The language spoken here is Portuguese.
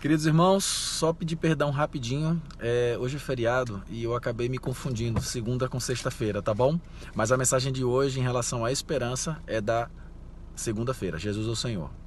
Queridos irmãos, só pedir perdão rapidinho. É, hoje é feriado e eu acabei me confundindo segunda com sexta-feira, tá bom? Mas a mensagem de hoje em relação à esperança é da segunda-feira. Jesus é o Senhor.